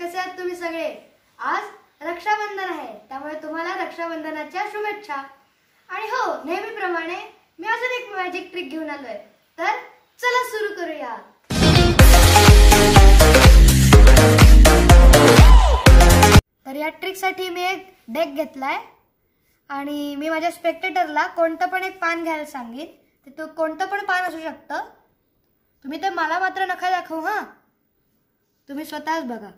कसे आहात तुम्ही सगळे आज रक्षाबंधन आहे त्यामुळे तुम्हाला रक्षाबंधनाच्या शुभेच्छा आणि हो नेहमीप्रमाणे मी अजून एक मॅजिक ट्रिक घेऊन आलोय तर चला सुरू करूया तर या साठी मी एक डेक घेतलाय आणि मी माझ्या स्पेक्टेटरला कोणतं पण एक पान घ्यायला सांगेन ते तो कोणतं पण पान असू शकतं तुम्ही ते मला मात्र नखा दाखवू हां तुम्ही स्वतःच बघा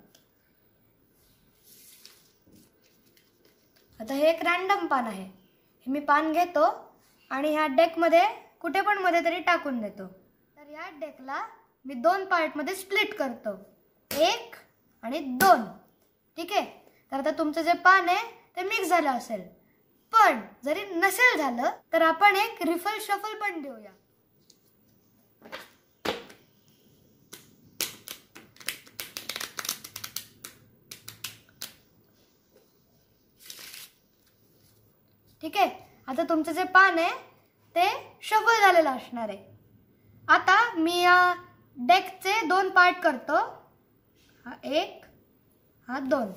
आता हे एक रॅन्डम पान आहे हे मी पान घेतो आणि ह्या डेकमध्ये कुठे पण मध्ये तरी टाकून देतो तर ह्या डेकला मी दोन पार्टमध्ये स्प्लिट करतो एक आणि दोन ठीक आहे तर आता तुमचं जे पान आहे ते मिक्स झालं असेल पण जरी नसेल झालं तर आपण एक रिफल शफल पण देऊया ठीक आहे आता तुमचं जे पान आहे ते शफल झालेलं असणार आहे आता मी या डेकचे दोन पार्ट करतो हा एक हा दोन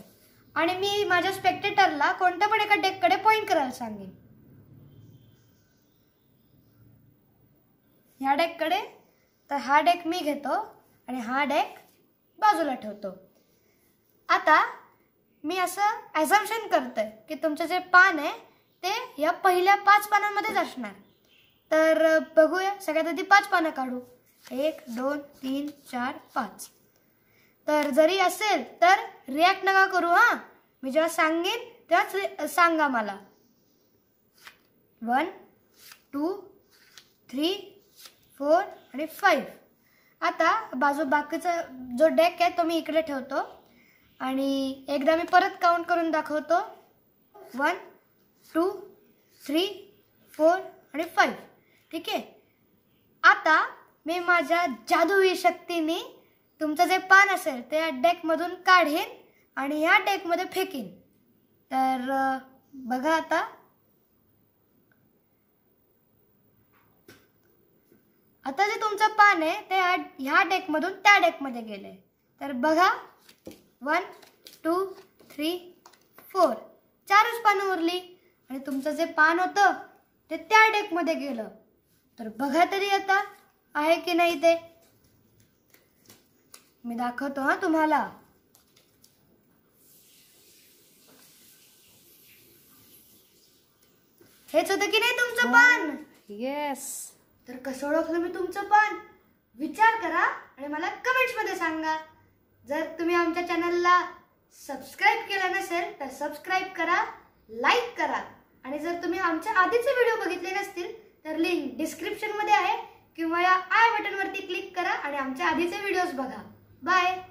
आणि मी माझ्या स्पेक्टेटरला कोणत्या पण एका डेककडे पॉईंट करायला सांगेन ह्या डेककडे तर हा डेक मी घेतो आणि हा डेक बाजूला ठेवतो आता मी असं ॲझम्शन करते की तुमचं जे पान आहे ते या पहिल्या पाच पानांमध्येच असणार तर बघूया सगळ्यात आधी पाच पानं काढू एक दोन तीन चार पाच तर जरी असेल तर रिॲक्ट नका करू हां मी जेव्हा सांगेन तेव्हाच सांगा मला वन टू थ्री फोर आणि फाईव्ह आता बाजू बाकीचा जो डेक आहे तो मी इकडे ठेवतो आणि एकदा मी परत काउंट करून दाखवतो वन टू थ्री फोर आणि फाईव्ह ठीक आहे आता मी माझ्या जादूवी शक्तीने तुमचं जे पान असेल ते या डेकमधून काढेन आणि ह्या डेकमध्ये फेकीन तर बघा आता आता जे तुमचं पान आहे ते ह्या डेकमधून त्या डेकमध्ये गेले तर बघा वन टू थ्री फोर चारच पानं उरली आणि तुमचं जे पान होतं ते त्या मध्ये गेलं तर बघा तरी आता आहे की नाही ते मी दाखवतो हा तुम्हाला हेच होतं की नाही तुमचं पान येस तर कसं ओळखलं मी तुमचं पान विचार करा आणि मला मध्ये सांगा जर तुम्ही आमच्या चॅनलला सबस्क्राईब केलं नसेल तर सबस्क्राईब करा लाईक करा आणि जर तुम्ही आमच्या आधीचे व्हिडिओ बघितले नसतील तर लिंक डिस्क्रिप्शनमध्ये आहे किंवा या आय बटनवरती क्लिक करा आणि आमच्या आधीचे व्हिडिओज बघा बाय